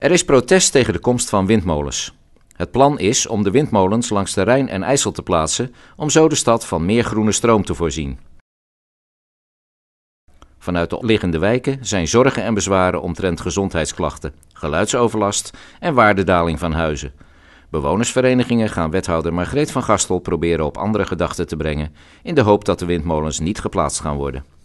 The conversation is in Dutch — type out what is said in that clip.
Er is protest tegen de komst van windmolens. Het plan is om de windmolens langs de Rijn en IJssel te plaatsen om zo de stad van meer groene stroom te voorzien. Vanuit de liggende wijken zijn zorgen en bezwaren omtrent gezondheidsklachten, geluidsoverlast en waardedaling van huizen. Bewonersverenigingen gaan wethouder Margreet van Gastel proberen op andere gedachten te brengen, in de hoop dat de windmolens niet geplaatst gaan worden.